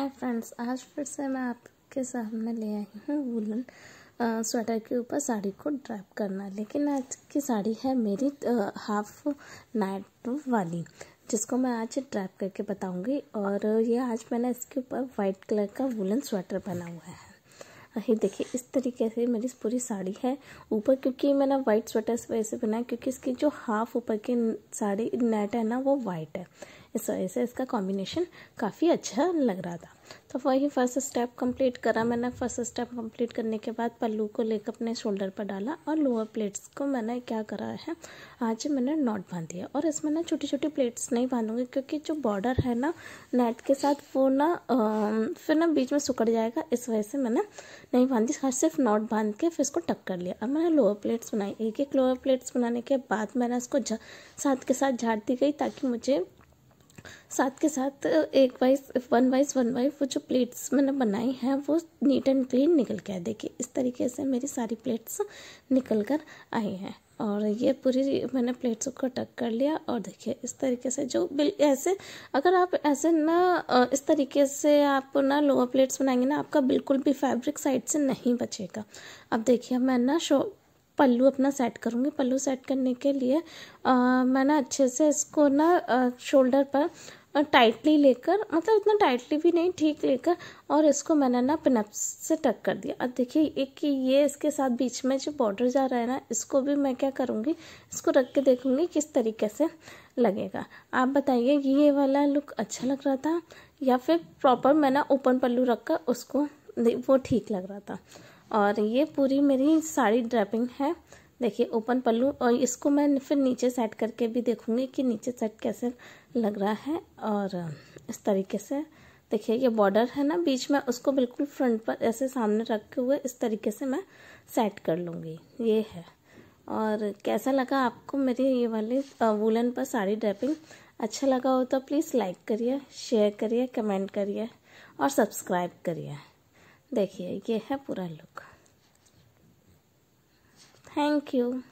Hi friends आज फिर से मैं आपके सामने ले आई हूँ वुलन स्वेटर के ऊपर साड़ी को ड्रैप करना लेकिन आज की साड़ी है मेरी आ, हाफ नाइट वाली जिसको मैं आज ड्रैप करके बताऊंगी और ये आज मैंने इसके ऊपर वाइट कलर का वुलन स्वेटर बना हुआ है ये देखिए इस तरीके से मेरी पूरी साड़ी है ऊपर क्योंकि मैंने वाइट स्वेटर से वैसे बनाया क्योंकि इसकी जो हाफ ऊपर की साड़ी नेट है ना वो वाइट है इस वजह से इसका कॉम्बिनेशन काफ़ी अच्छा लग रहा था तो वही फर्स्ट स्टेप कंप्लीट करा मैंने फर्स्ट स्टेप कंप्लीट करने के बाद पल्लू को लेकर अपने शोल्डर पर डाला और लोअर प्लेट्स को मैंने क्या करा है आज मैंने नॉट बांध दिया और इसमें ना छोटी छोटी प्लेट्स नहीं बांधूंगी क्योंकि जो बॉर्डर है ना नेट के साथ वो ना फिर ना बीच में सुकड़ जाएगा इस वजह से मैंने नहीं बांधी सिर्फ नॉट बांध के फिर इसको टक कर लिया अब मैंने लोअर प्लेट्स बनाई एक एक लोअर प्लेट्स बनाने के बाद मैंने उसको साथ के साथ झाड़ती गई ताकि मुझे साथ के साथ एक vice one vice one wife वो जो प्लेट्स मैंने बनाई हैं वो नीट एंड क्लीन निकल के आए देखिए इस तरीके से मेरी सारी प्लेट्स निकल कर आई हैं और ये पूरी मैंने प्लेट्स को टक कर लिया और देखिए इस तरीके से जो बिल ऐसे अगर आप ऐसे ना इस तरीके से आप ना लोअर प्लेट्स बनाएंगे ना आपका बिल्कुल भी फैब्रिक साइड से नहीं बचेगा अब देखिए मैं ना शो पल्लू अपना सेट करूँगी पल्लू सेट करने के लिए आ, मैंने अच्छे से इसको ना शोल्डर पर टाइटली लेकर मतलब इतना टाइटली भी नहीं ठीक लेकर और इसको मैंने ना पिनअप से टक कर दिया अब देखिए एक ये इसके साथ बीच में जो बॉर्डर जा रहा है ना इसको भी मैं क्या करूँगी इसको रख के देखूँगी किस तरीके से लगेगा आप बताइए ये वाला लुक अच्छा लग रहा था या फिर प्रॉपर मैंने ओपन पल्लू रख कर उसको वो ठीक लग रहा था और ये पूरी मेरी साड़ी ड्रेपिंग है देखिए ओपन पल्लू और इसको मैं फिर नीचे सेट करके भी देखूँगी कि नीचे सेट कैसे लग रहा है और इस तरीके से देखिए ये बॉर्डर है ना बीच में उसको बिल्कुल फ्रंट पर ऐसे सामने रखे हुए इस तरीके से मैं सेट कर लूँगी ये है और कैसा लगा आपको मेरी ये वाली वूलन पर साड़ी ड्रेपिंग अच्छा लगा हो तो प्लीज़ लाइक करिए शेयर करिए कमेंट करिए और सब्सक्राइब करिए देखिए ये है पूरा लुक Thank you.